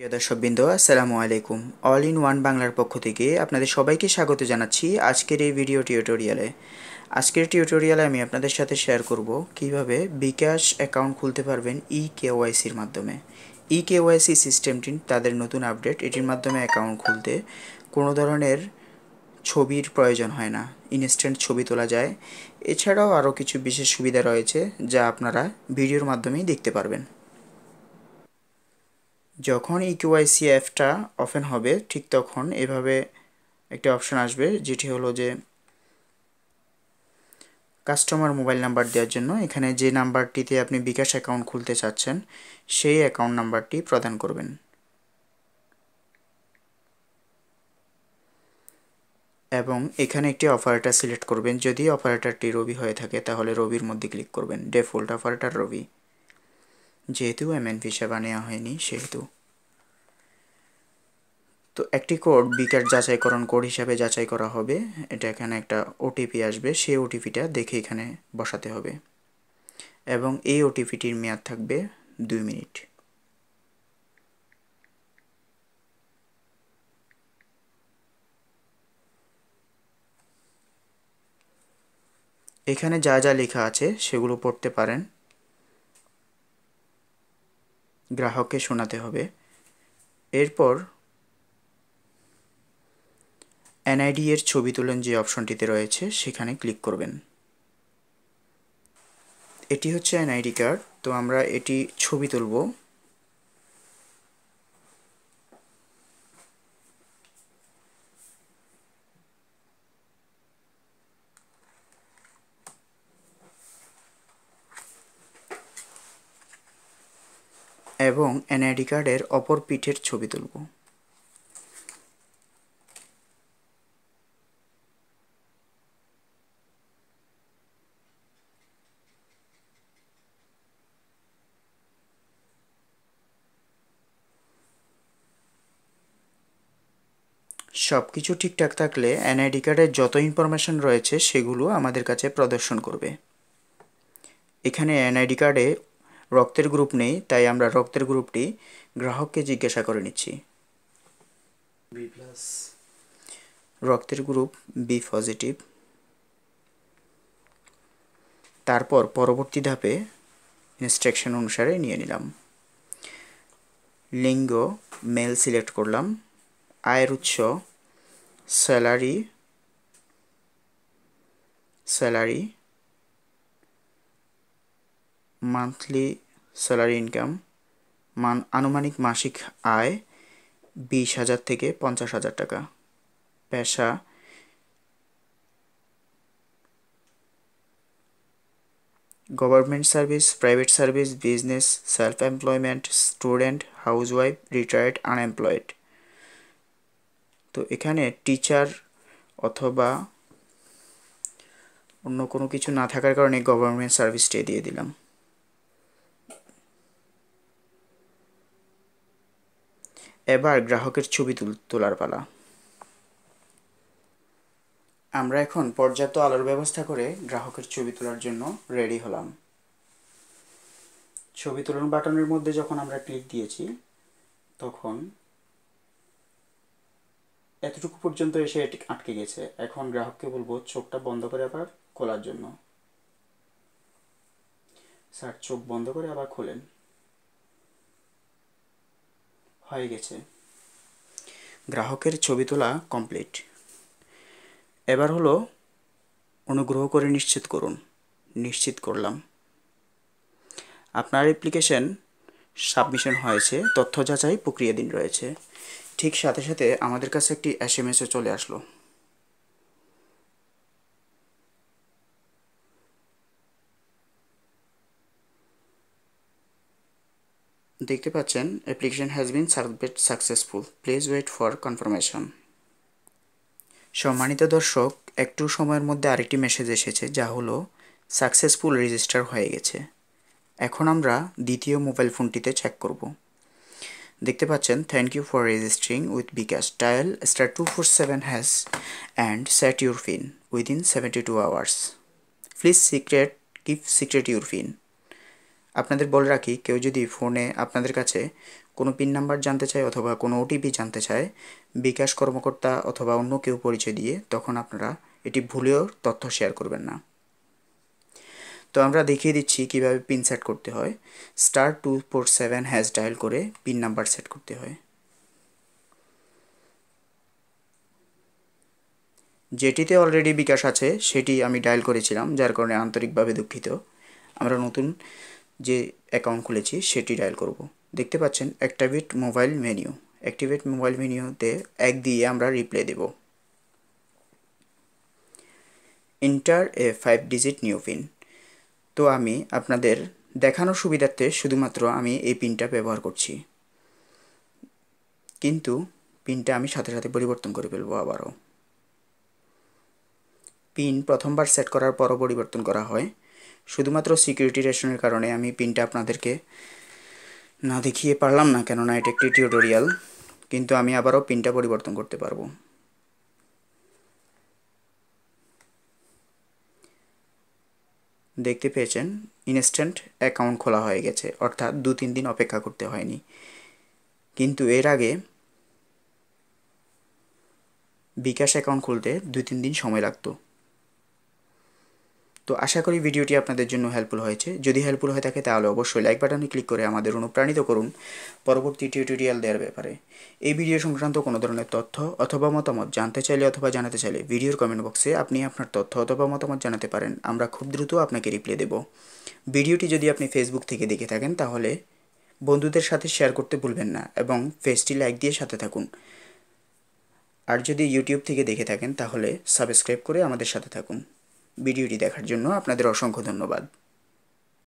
প্রিয় দর্শকবৃন্দ আসসালামু আলাইকুম অল ইন ওয়ান বাংলার পক্ষ থেকে আপনাদের সবাইকে স্বাগত জানাচ্ছি আজকের এই ভিডিও টিউটোরিয়ালে আজকের টিউটোরিয়ালে আমি আপনাদের সাথে শেয়ার করব কিভাবে বিকাশ অ্যাকাউন্ট খুলতে পারবেন ই কেওয়াইসির মাধ্যমে ই কেওয়াইসি সিস্টেমটি তাদের নতুন আপডেট এটির মাধ্যমে অ্যাকাউন্ট খুলতে কোনো ধরনের ছবির প্রয়োজন হয় না ইনস্ট্যান্ট ছবি তোলা যায় এছাড়াও আরও কিছু বিশেষ সুবিধা রয়েছে যা আপনারা ভিডিওর মাধ্যমেই দেখতে পারবেন যখন এই কিউআইসি অ্যাপটা ওপেন হবে ঠিক তখন এভাবে একটা অপশান আসবে যেটি হলো যে কাস্টমার মোবাইল নাম্বার দেওয়ার জন্য এখানে যে নাম্বারটিতে আপনি বিকাশ অ্যাকাউন্ট খুলতে চাচ্ছেন সেই অ্যাকাউন্ট নাম্বারটি প্রদান করবেন এবং এখানে একটি অপারেটার সিলেক্ট করবেন যদি অপারেটারটি রবি হয়ে থাকে তাহলে রবির মধ্যে ক্লিক করবেন ডেফল্ট অপারেটার রবি যেহেতু এমএনভি সেবা নেওয়া হয়নি সেহেতু তো একটি কোড বিকাশ যাচাইকরণ কোড হিসাবে যাচাই করা হবে এটা এখানে একটা ওটিপি আসবে সেই ওটিপিটা দেখে এখানে বসাতে হবে এবং এই ওটিপিটির মেয়াদ থাকবে দুই মিনিট এখানে যা যা লেখা আছে সেগুলো পড়তে পারেন গ্রাহককে শোনাতে হবে এরপর এনআইডি এর ছবি তোলেন যে অপশনটিতে রয়েছে সেখানে ক্লিক করবেন এটি হচ্ছে এনআইডি কার্ড তো আমরা এটি ছবি তুলব এবং এনআইডি কার্ডের অপর পিঠের ছবি তুলব সব কিছু ঠিকঠাক থাকলে এনআইডি কার্ডের যত ইনফরমেশন রয়েছে সেগুলো আমাদের কাছে প্রদর্শন করবে এখানে এনআইডি কার্ডে রক্তের গ্রুপ নেই তাই আমরা রক্তের গ্রুপটি গ্রাহককে জিজ্ঞাসা করে নিচ্ছি রক্তের গ্রুপ বি পজিটিভ তারপর পরবর্তী ধাপে ইনস্ট্রাকশন অনুসারে নিয়ে নিলাম লিঙ্গ মেল সিলেক্ট করলাম আয়ের উৎস salary salary monthly salary income মান আনুমানিক মাসিক আয় বিশ হাজার থেকে পঞ্চাশ হাজার টাকা পেশা government service private service business self employment student housewife retired unemployed তো এখানে টিচার অথবা অন্য কোনো কিছু না থাকার কারণে গভর্নমেন্ট সার্ভিসটাই দিয়ে দিলাম এবার গ্রাহকের ছবি তোলার পালা আমরা এখন পর্যাপ্ত আলোর ব্যবস্থা করে গ্রাহকের ছবি তোলার জন্য রেডি হলাম ছবি তোলার বাটনের মধ্যে যখন আমরা ক্লিক দিয়েছি তখন এতটুকু পর্যন্ত এসে এটি আটকে গেছে এখন গ্রাহককে বলবো চোখটা বন্ধ করে আবার খোলার জন্য স্যার চোখ বন্ধ করে আবার খোলেন হয়ে গেছে গ্রাহকের ছবি তোলা কমপ্লিট এবার হলো অনুগ্রহ করে নিশ্চিত করুন নিশ্চিত করলাম আপনার অ্যাপ্লিকেশন সাবমিশন হয়েছে তথ্য যাচাই প্রক্রিয়াধীন রয়েছে ঠিক সাথে সাথে আমাদের কাছে একটি এস এম এসও চলে আসলো দেখতে পাচ্ছেন application has been submit successful please wait for confirmation সম্মানিত দর্শক একটু সময়ের মধ্যে আরেকটি মেসেজ এসেছে যা হলো সাকসেসফুল রেজিস্টার হয়ে গেছে এখন আমরা দ্বিতীয় মোবাইল ফোনটিতে চেক করবো দেখতে পাচ্ছেন thank you for registering with bKash dial star two four seven hash and set your PIN within seventy two hours please secret গিফ সিক্রেট ইউর ফিন আপনাদের বলে রাখি কেউ যদি ফোনে আপনাদের কাছে কোনো পিন নাম্বার জানতে চায় অথবা কোনো ওটিপি জানতে চায় বিকাশ কর্মকর্তা অথবা অন্য কেউ পরিচয় দিয়ে তখন আপনারা এটি ভুলেও তথ্য শেয়ার করবেন না তো আমরা দেখিয়ে দিচ্ছি কিভাবে পিন সেট করতে হয় star two four seven hash dial করে পিন নাম্বার সেট করতে হয় যেটিতে অলরেডি বিকাশ আছে সেটি আমি ডায়াল করেছিলাম যার কারণে আন্তরিকভাবে দুঃখিত আমরা নতুন যে অ্যাকাউন্ট খুলেছি সেটি ডায়াল করব দেখতে পাচ্ছেন activate mobile menu activate mobile মেনিউতে এক দিয়ে আমরা রিপ্লে দেব enter a five digit new PIN তো আমি আপনাদের দেখানোর সুবিধার্থে শুধুমাত্র আমি এই পিনটা ব্যবহার করছি কিন্তু পিনটা আমি সাথে সাথে পরিবর্তন করে ফেলবো আবারও পিন প্রথমবার সেট করার পরও পরিবর্তন করা হয় শুধুমাত্র সিকিউরিটি রেশনের কারণে আমি পিনটা আপনাদেরকে না দেখিয়ে পারলাম না কেননা এটা একটি টিউটোরিয়াল কিন্তু আমি আবারও পিনটা পরিবর্তন করতে পারবো দেখতে পেয়েছেন ইনস্ট্যান্ট অ্যাকাউন্ট খোলা হয়ে গেছে অর্থাৎ দু তিন দিন অপেক্ষা করতে হয়নি কিন্তু এর আগে বিকাশ অ্যাকাউন্ট খুলতে দুই তিন দিন সময় লাগতো তো আশা করি ভিডিওটি আপনাদের জন্য হেল্পফুল হয়েছে যদি হেল্পফুল হয়ে থাকে তাহলে অবশ্যই লাইক বাটনে ক্লিক করে আমাদের অনুপ্রাণিত করুন পরবর্তী টিউটোরিয়াল দেওয়ার ব্যাপারে এই ভিডিও সংক্রান্ত কোনো ধরনের তথ্য অথবা মতামত জানতে চাইলে অথবা জানাতে চাইলে ভিডিওর কমেন্ট বক্সে আপনি আপনার তথ্য অথবা মতামত জানাতে পারেন আমরা খুব দ্রুত আপনাকে রিপ্লাই দেব ভিডিওটি যদি আপনি ফেসবুক থেকে দেখে থাকেন তাহলে বন্ধুদের সাথে শেয়ার করতে ভুলবেন না এবং ফেসটি লাইক দিয়ে সাথে থাকুন আর যদি ইউটিউব থেকে দেখে থাকেন তাহলে সাবস্ক্রাইব করে আমাদের সাথে থাকুন ভিডিওটি দেখার জন্য আপনাদের অসংখ্য ধন্যবাদ